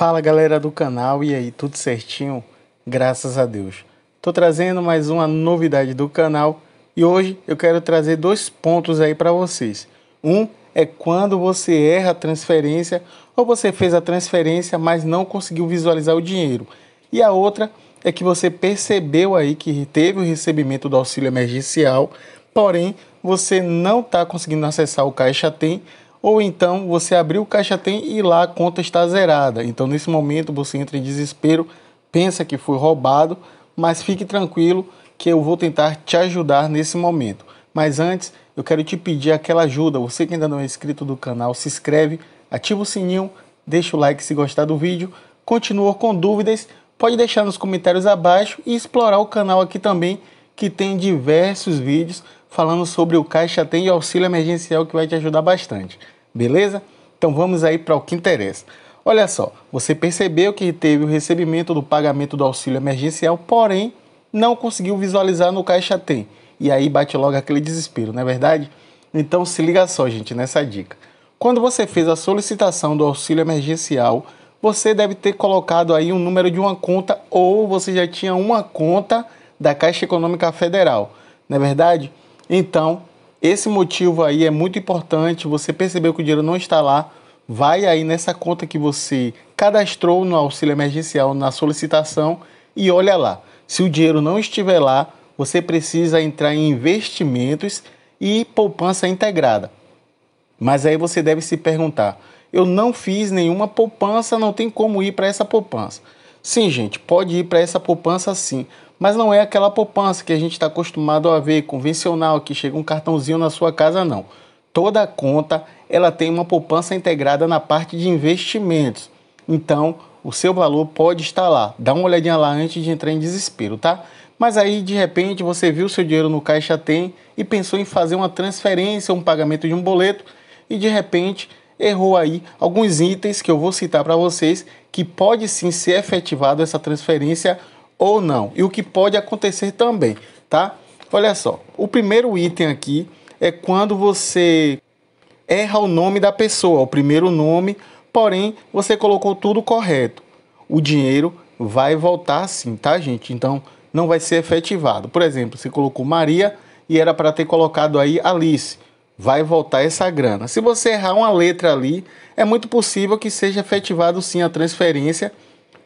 Fala galera do canal, e aí, tudo certinho? Graças a Deus. Tô trazendo mais uma novidade do canal e hoje eu quero trazer dois pontos aí para vocês. Um é quando você erra a transferência ou você fez a transferência, mas não conseguiu visualizar o dinheiro. E a outra é que você percebeu aí que teve o recebimento do auxílio emergencial, porém você não está conseguindo acessar o Caixa Tem ou então você abriu o caixa tem e lá a conta está zerada. Então nesse momento você entra em desespero, pensa que foi roubado, mas fique tranquilo que eu vou tentar te ajudar nesse momento. Mas antes, eu quero te pedir aquela ajuda. Você que ainda não é inscrito do canal, se inscreve, ativa o sininho, deixa o like se gostar do vídeo. Continua com dúvidas, pode deixar nos comentários abaixo e explorar o canal aqui também, que tem diversos vídeos falando sobre o Caixa Tem e o auxílio emergencial que vai te ajudar bastante. Beleza? Então vamos aí para o que interessa. Olha só, você percebeu que teve o recebimento do pagamento do auxílio emergencial, porém não conseguiu visualizar no Caixa Tem. E aí bate logo aquele desespero, não é verdade? Então se liga só, gente, nessa dica. Quando você fez a solicitação do auxílio emergencial, você deve ter colocado aí um número de uma conta ou você já tinha uma conta da Caixa Econômica Federal. Não é verdade? Então, esse motivo aí é muito importante. Você percebeu que o dinheiro não está lá, vai aí nessa conta que você cadastrou no auxílio emergencial, na solicitação e olha lá. Se o dinheiro não estiver lá, você precisa entrar em investimentos e poupança integrada. Mas aí você deve se perguntar: eu não fiz nenhuma poupança, não tem como ir para essa poupança. Sim, gente, pode ir para essa poupança sim. Mas não é aquela poupança que a gente está acostumado a ver, convencional, que chega um cartãozinho na sua casa, não. Toda conta ela tem uma poupança integrada na parte de investimentos. Então, o seu valor pode estar lá. Dá uma olhadinha lá antes de entrar em desespero, tá? Mas aí, de repente, você viu seu dinheiro no caixa tem e pensou em fazer uma transferência, um pagamento de um boleto e de repente errou aí alguns itens que eu vou citar para vocês que pode sim ser efetivado essa transferência ou não. E o que pode acontecer também, tá? Olha só, o primeiro item aqui é quando você erra o nome da pessoa, o primeiro nome, porém você colocou tudo correto. O dinheiro vai voltar sim, tá, gente? Então não vai ser efetivado. Por exemplo, você colocou Maria e era para ter colocado aí Alice. Vai voltar essa grana. Se você errar uma letra ali, é muito possível que seja efetivado sim a transferência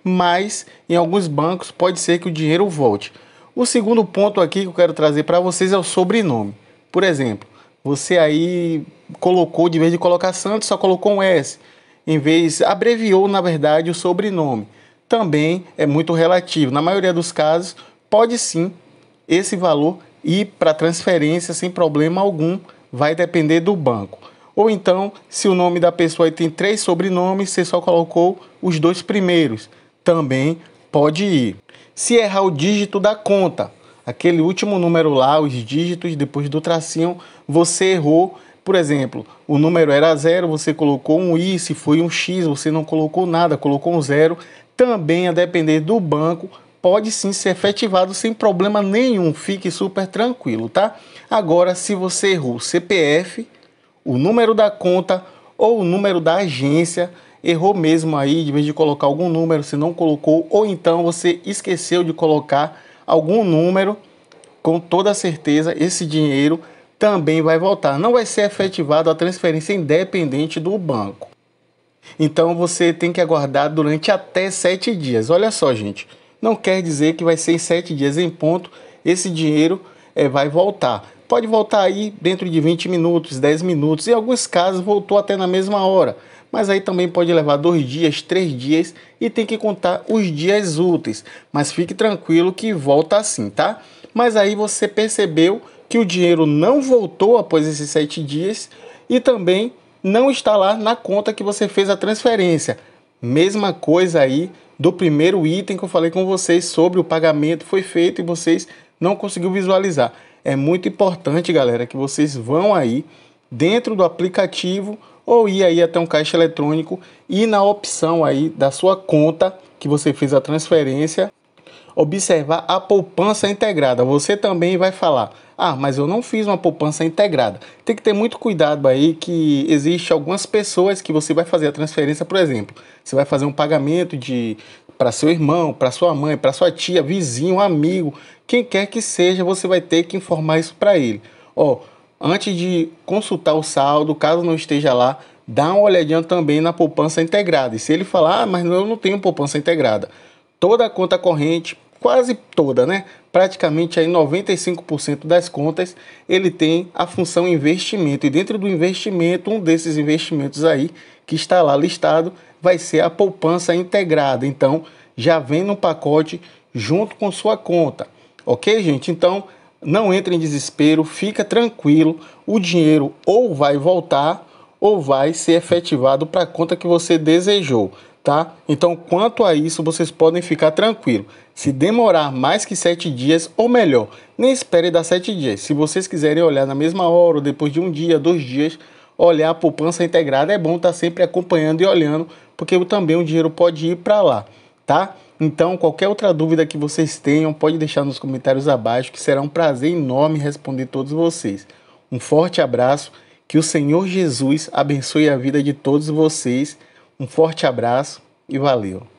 mas em alguns bancos pode ser que o dinheiro volte. O segundo ponto aqui que eu quero trazer para vocês é o sobrenome. Por exemplo, você aí colocou, de vez de colocar Santos, só colocou um S. Em vez, abreviou, na verdade, o sobrenome. Também é muito relativo. Na maioria dos casos, pode sim esse valor ir para transferência sem problema algum, vai depender do banco. Ou então, se o nome da pessoa tem três sobrenomes, você só colocou os dois primeiros também pode ir. Se errar o dígito da conta, aquele último número lá, os dígitos depois do tracinho, você errou. Por exemplo, o número era zero, você colocou um i, se foi um x, você não colocou nada, colocou um zero. Também, a depender do banco, pode sim ser efetivado sem problema nenhum, fique super tranquilo, tá? Agora, se você errou o CPF, o número da conta ou o número da agência, errou mesmo aí, de vez de colocar algum número, se não colocou, ou então você esqueceu de colocar algum número, com toda certeza esse dinheiro também vai voltar. Não vai ser efetivado a transferência independente do banco. Então você tem que aguardar durante até sete dias. Olha só, gente, não quer dizer que vai ser em sete dias em ponto esse dinheiro é, vai voltar. Pode voltar aí dentro de 20 minutos, 10 minutos, em alguns casos voltou até na mesma hora mas aí também pode levar dois dias, três dias e tem que contar os dias úteis. Mas fique tranquilo que volta assim, tá? Mas aí você percebeu que o dinheiro não voltou após esses sete dias e também não está lá na conta que você fez a transferência. Mesma coisa aí do primeiro item que eu falei com vocês sobre o pagamento foi feito e vocês não conseguiram visualizar. É muito importante, galera, que vocês vão aí dentro do aplicativo ou ir aí até um caixa eletrônico e na opção aí da sua conta que você fez a transferência, observar a poupança integrada. Você também vai falar: "Ah, mas eu não fiz uma poupança integrada". Tem que ter muito cuidado aí que existe algumas pessoas que você vai fazer a transferência, por exemplo, você vai fazer um pagamento de para seu irmão, para sua mãe, para sua tia, vizinho, amigo, quem quer que seja, você vai ter que informar isso para ele. Ó, oh, Antes de consultar o saldo, caso não esteja lá, dá uma olhadinha também na poupança integrada. E se ele falar, ah, mas eu não tenho poupança integrada, toda a conta corrente, quase toda, né? Praticamente aí 95% das contas, ele tem a função investimento. E dentro do investimento, um desses investimentos aí que está lá listado vai ser a poupança integrada. Então, já vem no pacote junto com sua conta. OK, gente? Então, não entre em desespero, fica tranquilo, o dinheiro ou vai voltar ou vai ser efetivado para a conta que você desejou, tá? Então, quanto a isso, vocês podem ficar tranquilo. Se demorar mais que sete dias, ou melhor, nem espere dar sete dias. Se vocês quiserem olhar na mesma hora, ou depois de um dia, dois dias, olhar a poupança integrada, é bom estar tá sempre acompanhando e olhando, porque também o dinheiro pode ir para lá, tá? Então, qualquer outra dúvida que vocês tenham, pode deixar nos comentários abaixo, que será um prazer enorme responder todos vocês. Um forte abraço, que o Senhor Jesus abençoe a vida de todos vocês. Um forte abraço e valeu!